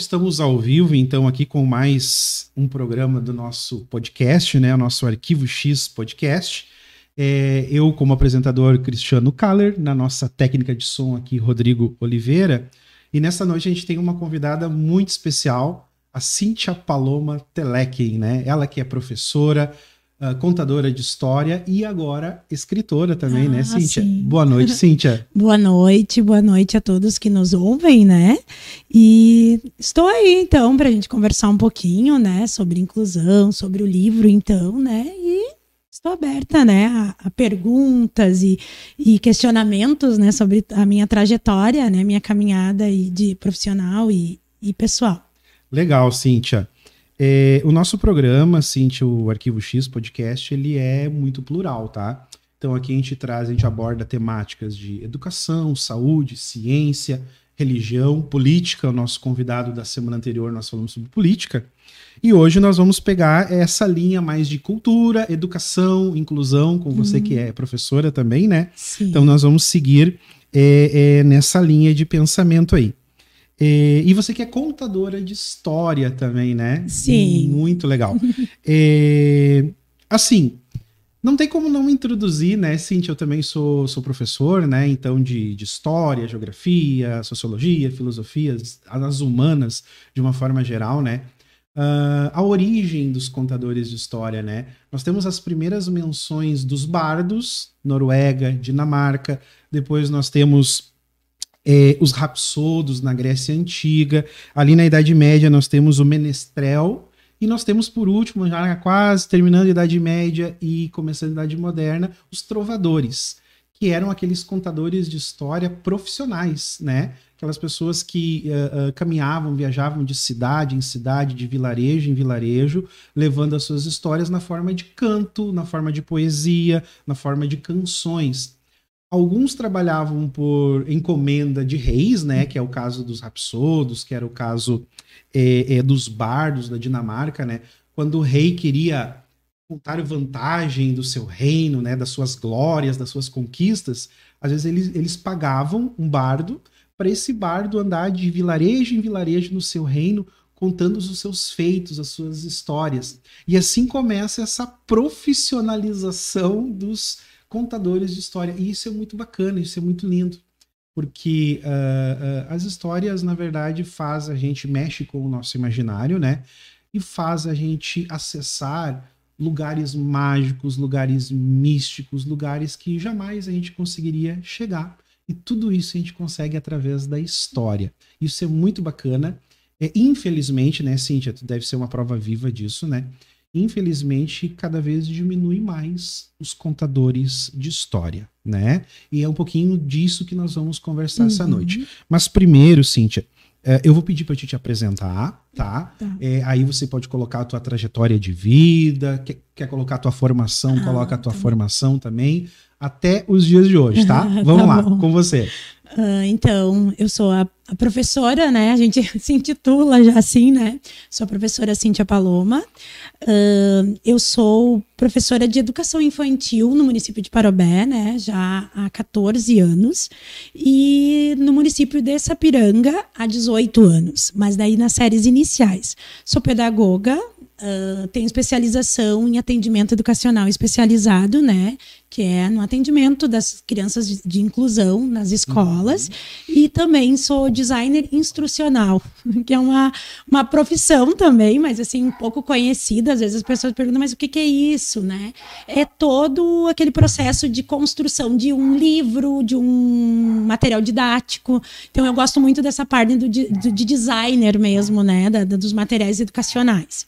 estamos ao vivo, então, aqui com mais um programa do nosso podcast, né? O nosso Arquivo X Podcast. É, eu, como apresentador, Cristiano Kaller, na nossa técnica de som aqui, Rodrigo Oliveira. E nessa noite a gente tem uma convidada muito especial, a Cíntia Paloma Telekin, né? Ela que é professora, uh, contadora de história e agora escritora também, né, ah, né, Cíntia? Sim. Boa noite, Cíntia. boa noite, boa noite a todos que nos ouvem, né? E estou aí, então, para a gente conversar um pouquinho, né, sobre inclusão, sobre o livro, então, né? E estou aberta né, a, a perguntas e, e, questionamentos né, sobre a minha trajetória, né, minha caminhada e de profissional e, e pessoal. Legal, Cíntia. É, o nosso programa, Cintia, o Arquivo X Podcast, ele é muito plural, tá? Então aqui a gente traz, a gente aborda temáticas de educação, saúde, ciência, religião, política. O nosso convidado da semana anterior nós falamos sobre política. E hoje nós vamos pegar essa linha mais de cultura, educação, inclusão, com você hum. que é professora também, né? Sim. Então nós vamos seguir é, é, nessa linha de pensamento aí. E, e, você que é contadora de história também, né? Sim. Muito legal. e, assim, não tem como não introduzir, né, Cintia? Eu também sou, sou professor, né? Então, de, de história, geografia, sociologia, filosofia, as humanas, de uma forma geral, né? Uh, a origem dos contadores de história, né? Nós temos as primeiras menções dos bardos, Noruega, Dinamarca, depois nós temos é, os rapsodos na Grécia Antiga. Ali na Idade Média nós temos o menestrel. E nós temos, por último, já quase terminando a Idade Média e começando a Idade Moderna, os trovadores, que eram aqueles contadores de história profissionais, né? Aquelas pessoas que uh, uh, caminhavam, viajavam de cidade em cidade, de vilarejo em vilarejo, levando as suas histórias na forma de canto, na forma de poesia, na forma de canções Alguns trabalhavam por encomenda de reis, né? Que é o caso dos rapsodos, que era o caso é, é, dos bardos da Dinamarca, né? Quando o rei queria contar vantagem do seu reino, né? Das suas glórias, das suas conquistas, às vezes eles, eles pagavam um bardo para esse bardo andar de vilarejo em vilarejo no seu reino, contando os seus feitos, as suas histórias. E assim começa essa profissionalização dos contadores de história. E isso é muito bacana, isso é muito lindo. Porque uh, uh, as histórias, na verdade, faz a gente mexe com o nosso imaginário, né? E faz a gente acessar lugares mágicos, lugares místicos, lugares que jamais a gente conseguiria chegar. E tudo isso a gente consegue através da história. Isso é muito bacana. É, infelizmente, né, Cíntia, tu deve ser uma prova viva disso, né? infelizmente, cada vez diminui mais os contadores de história, né? E é um pouquinho disso que nós vamos conversar uhum. essa noite. Mas primeiro, Cíntia, eh, eu vou pedir para te te apresentar, tá? tá. É, aí você pode colocar a tua trajetória de vida, quer, quer colocar a tua formação, ah, coloca a tua tá. formação também, até os dias de hoje, tá? tá vamos tá lá, com você. Ah, então, eu sou a, a, professora, né? A gente se intitula já assim, né? Sou a professora Cíntia Paloma. Uh, eu sou professora de educação infantil no município de Parobé, né? Já há 14 anos. E no município de Sapiranga há 18 anos, mas daí nas séries iniciais. Sou pedagoga, uh, tem especialização em atendimento educacional especializado, né? Que é no atendimento das crianças de, de inclusão nas uhum. escolas. Uhum. E também sou designer instrucional, que é uma, uma profissão também, mas assim, um pouco conhecida. Às vezes as pessoas perguntam, mas o que, que é isso, né? É todo aquele processo de construção de um livro, de um material didático. Então eu gosto muito dessa parte do, de, do, de designer mesmo, né? Da, da, dos materiais educacionais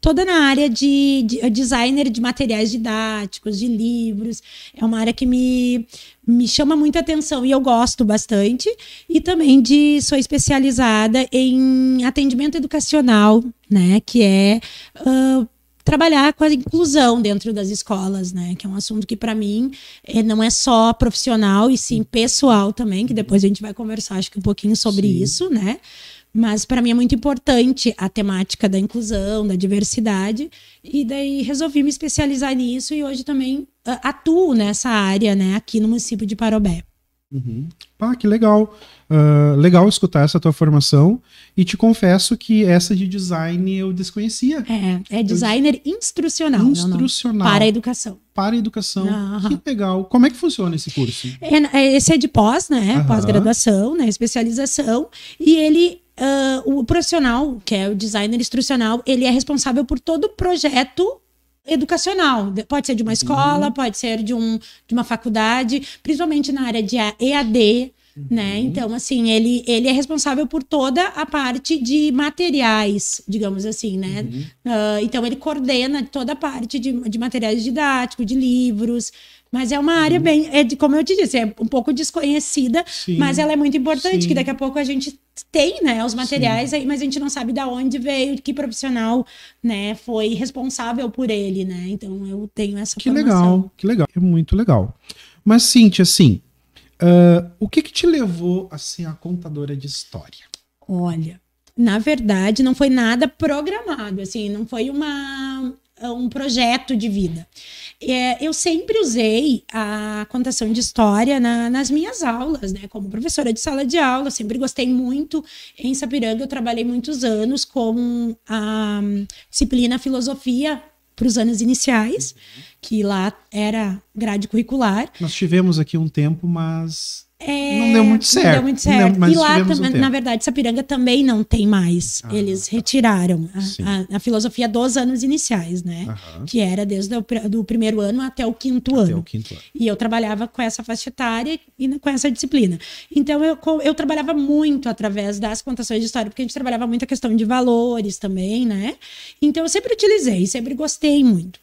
toda na área de, de, eh, designer de materiais didáticos, de livros. É uma área que me, me chama muita atenção e eu gosto bastante. E também de sou especializada em atendimento educacional, né? Que é. Uh, trabalhar com a inclusão dentro das escolas, né? Que é um assunto que para mim é, não é só profissional e sim pessoal também, que depois a gente vai conversar acho que um pouquinho sobre sim. isso, né? Mas para mim é muito importante a temática da inclusão, da diversidade, e daí resolvi me especializar nisso e hoje também ah, atuo nessa área, né, aqui no município de Parobé. Uhum. Ah, que legal. Uh, legal escutar essa tua formação. E te confesso que essa de design eu desconhecia. É, é designer eu... instrucional. Instrucional. Para a educação. Para a educação. Uhum. Que legal. Como é que funciona esse curso? É, é esse é de pós, né? Uhum. Pós-graduação, né? Especialização. E ele uh, o profissional, que é o designer instrucional, ele é responsável por todo o projeto educacional. Pode ser de uma escola, uhum. pode ser de, um, de uma faculdade, principalmente na área de EAD. Né? Uhum. Né? Então, assim, ele, ele é responsável por toda a parte de materiais, digamos assim, né? Uhum. Uh, então, ele coordena toda a parte de, de materiais didáticos, de livros, mas é uma área uhum. bem, é de, como eu te disse, é um pouco desconhecida, Sim. mas ela é muito importante, Sim. que daqui a pouco a gente tem, né, os materiais Sim. aí, mas a gente não sabe da onde veio, que profissional, né, foi responsável por ele, né? Então eu tenho essa que formação. legal, que legal, é muito legal. Mas Cintia, assim, uh, o que que te levou a ser a contadora de história? Olha, na verdade não foi nada programado, assim, não foi uma um projeto de vida. É, eu sempre usei a contação de história na, nas minhas aulas, né? Como professora de sala de aula, sempre gostei muito. Em Sapiranga, eu trabalhei muitos anos com a hum, disciplina filosofia para os anos iniciais. Uhum que lá era grade curricular. Nós tivemos aqui um tempo, mas é, não deu muito certo. Não deu muito certo. Não, e lá, também, um na verdade, Sapiranga também não tem mais. Ah, Eles tá. retiraram a, a, a, filosofia dos anos iniciais, né? Aham. Que era desde o do primeiro ano até o quinto até ano. O quinto ano. E eu trabalhava com essa faixa etária e com essa disciplina. Então, eu, eu trabalhava muito através das contações de história, porque a gente trabalhava muito a questão de valores também, né? Então, eu sempre utilizei, sempre gostei muito.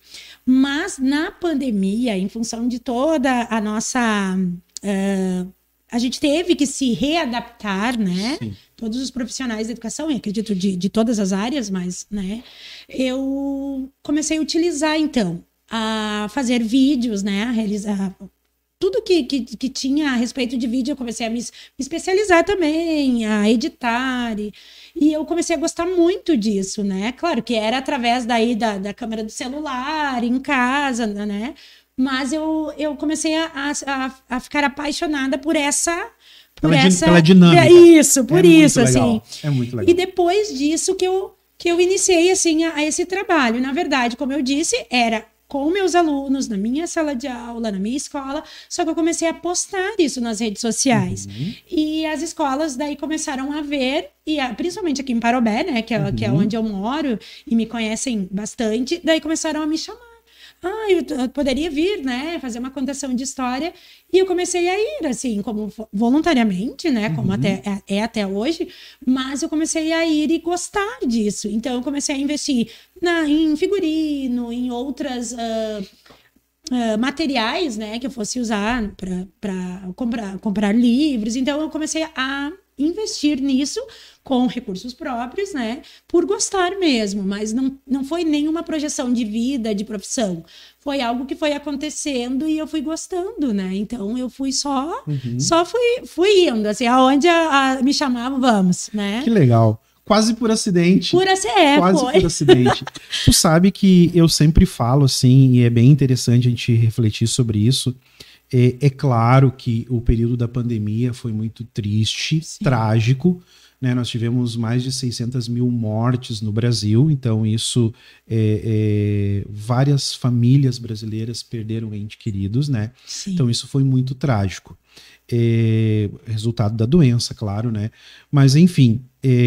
Mas na pandemia, em função de toda a nossa. Uh, a gente teve que se readaptar, né? Sim. Todos os profissionais da educação, e acredito de, de todas as áreas, mas, né? Eu comecei a utilizar, então, a fazer vídeos, né? A realizar tudo que, que, que, tinha a respeito de vídeo, eu comecei a me, me especializar também, a editar. E, e, eu comecei a gostar muito disso, né? Claro que era através daí da, da câmera do celular, em casa, né? né? Mas eu, eu comecei a, a, a ficar apaixonada por essa por pela, essa, pela dinâmica. É isso, por é isso, assim. É muito legal. E depois disso que eu, que eu iniciei, assim, a, a, esse trabalho. Na verdade, como eu disse, era com meus alunos, na minha sala de aula, na minha escola, só que eu comecei a postar isso nas redes sociais. Uhum. E as escolas daí começaram a ver, e a, principalmente aqui em Parobé, né, que é, uhum. que é uhum. onde eu moro, e me conhecem bastante, daí começaram a me chamar ah, eu poderia vir, né, fazer uma contação de história. E eu comecei a ir, assim, como voluntariamente, né, como uhum. até, é, é, até hoje, mas eu comecei a ir e gostar disso. Então, eu comecei a investir na, em figurino, em outras. Uh, Uh, materiais, né, que eu fosse usar para comprar, comprar livros. Então eu comecei a investir nisso com recursos próprios, né? Por gostar mesmo, mas não, não foi nenhuma projeção de vida, de profissão. Foi algo que foi acontecendo e eu fui gostando, né? Então eu fui só, uhum. só fui, fui indo, assim, aonde a, a, me chamavam, vamos, né? Que legal. Quase por acidente. Por ac... é, Quase foi. por acidente. tu sabe que eu sempre falo assim, e é bem interessante a gente refletir sobre isso é, é, claro que o período da pandemia foi muito triste, Sim. trágico. Né? Nós tivemos mais de 600 mil mortes no Brasil, então isso é, é, várias famílias brasileiras perderam entes queridos, né? Sim. Então isso foi muito trágico. É, resultado da doença, claro, né? Mas enfim,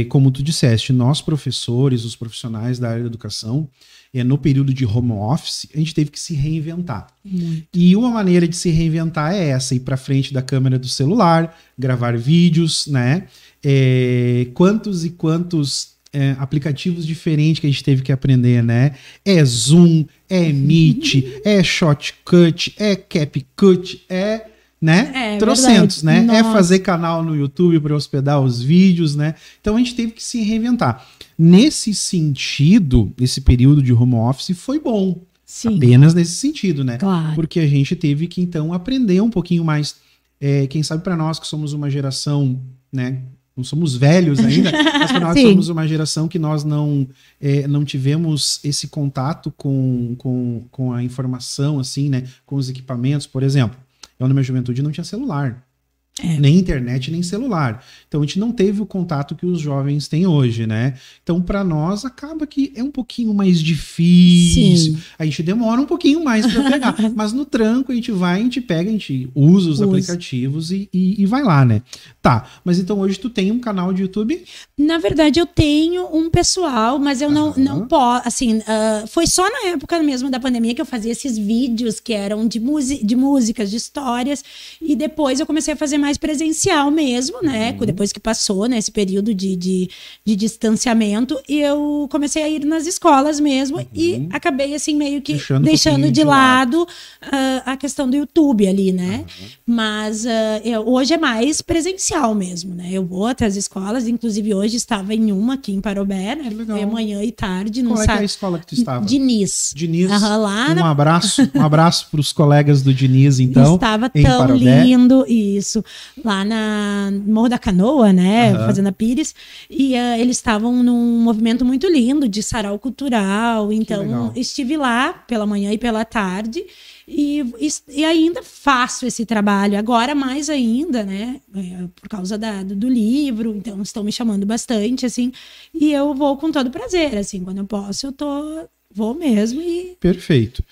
como tu disseste, nós professores, os profissionais da área da educação, é, no período de home office, a gente teve que se reinventar. Muito. E uma maneira de se reinventar é essa: ir para frente da câmera do celular, gravar vídeos, né? É, quantos e quantos é, aplicativos diferentes que a gente teve que aprender, né? É Zoom, é Meet, é Shotcut, é CapCut, é né? É, é, Trocentos, verdade. né? É Nossa. É fazer canal no YouTube para hospedar os vídeos, né? Então a gente teve que se reinventar. Nesse sentido, esse período de home office foi bom. Sim. Apenas nesse sentido, né? Claro. Porque a gente teve que então aprender um pouquinho mais. É, quem sabe para nós que somos uma geração, né? Não somos velhos ainda, mas para nós Sim. somos uma geração que nós não, é, não tivemos esse contato com, com, com a informação, assim, né? Com os equipamentos, por exemplo eu, na minha juventude, não tinha celular. É. Nem internet, nem celular. Então a gente não teve o contato que os jovens têm hoje, né? Então para nós acaba que é um pouquinho mais difícil. Sim. A gente demora um pouquinho mais para pegar, mas no tranco a gente vai, a gente pega, a gente usa os aplicativos e, e, e, vai lá, né? Tá, mas então hoje tu tem um canal de YouTube? Na verdade eu tenho um pessoal, mas eu não, não posso, assim, uh, foi só na época mesmo da pandemia que eu fazia esses vídeos que eram de, de músicas, de histórias, e depois eu comecei a fazer mais mais presencial mesmo, né? Uhum. Depois que passou, né? Esse período de, de, de, distanciamento, e eu comecei a ir nas escolas mesmo uhum. e acabei, assim, meio que deixando, deixando um de lado, de lado. Uh, a questão do YouTube ali, né? Uhum. Mas uh, eu, hoje é mais presencial mesmo, né? Eu vou até as escolas, inclusive hoje estava em uma aqui em Parobé, né? Foi manhã e tarde. Qual é, sabe... é a escola que tu estava? Diniz. Diniz. Uhum, na... Um abraço, um abraço para os colegas do Diniz, então. Estava tão Parobé. lindo, isso lá na Morro da Canoa, né? Uhum. Fazenda Pires. E uh, eles estavam num movimento muito lindo de sarau cultural. Então, estive lá pela manhã e pela tarde. E, e, e, ainda faço esse trabalho, agora mais ainda, né? Eh, por causa da, do, do, livro, então estão me chamando bastante, assim, e eu vou com todo prazer, assim, quando eu posso, eu tô, vou mesmo e. Perfeito.